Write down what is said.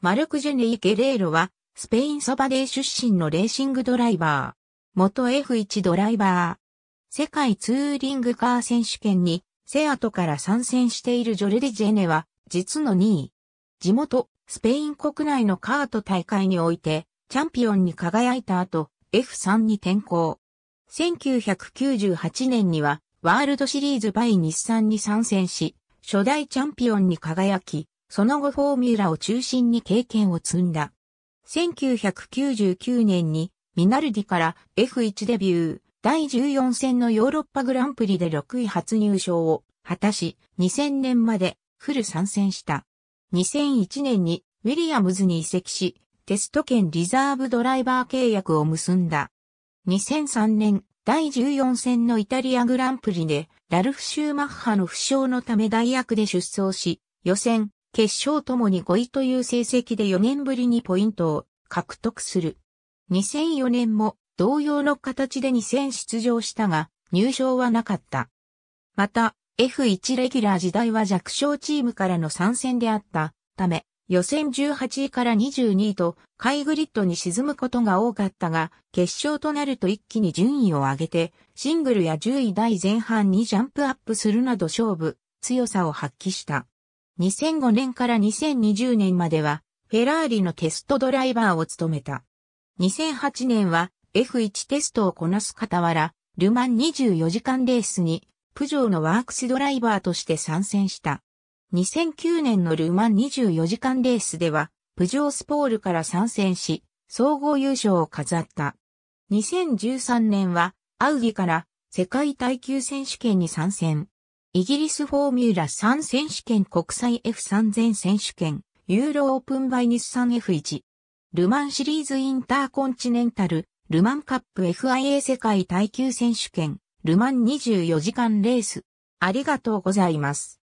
マルク・ジェネイ・ゲレーロは、スペインサバデー出身のレーシングドライバー。元 F1 ドライバー。世界ツーリングカー選手権に、セアトから参戦しているジョルディ・ジェネは、実の2位。地元、スペイン国内のカート大会において、チャンピオンに輝いた後、F3 に転向。1998年には、ワールドシリーズバイ日産に参戦し、初代チャンピオンに輝き、その後フォーミュラを中心に経験を積んだ。1999年にミナルディから F1 デビュー、第14戦のヨーロッパグランプリで6位初入賞を果たし、2000年までフル参戦した。2001年にウィリアムズに移籍し、テスト兼リザーブドライバー契約を結んだ。2003年、第14戦のイタリアグランプリで、ラルフ・シューマッハの負傷のため代役で出走し、予選、決勝ともに5位という成績で4年ぶりにポイントを獲得する。2004年も同様の形で2戦出場したが、入賞はなかった。また、F1 レギュラー時代は弱小チームからの参戦であったため、予選18位から22位と、ハイグリッドに沈むことが多かったが、決勝となると一気に順位を上げて、シングルや10位台前半にジャンプアップするなど勝負、強さを発揮した。2005年から2020年までは、フェラーリのテストドライバーを務めた。2008年は F1 テストをこなす傍ら、ルマン24時間レースに、プジョーのワークスドライバーとして参戦した。2009年のルマン24時間レースでは、プジョースポールから参戦し、総合優勝を飾った。2013年は、アウディから世界耐久選手権に参戦。イギリスフォーミュラ3選手権国際 F3000 選手権、ユーロオープンバイニス3 F1。ルマンシリーズインターコンチネンタル、ルマンカップ FIA 世界耐久選手権、ルマン24時間レース。ありがとうございます。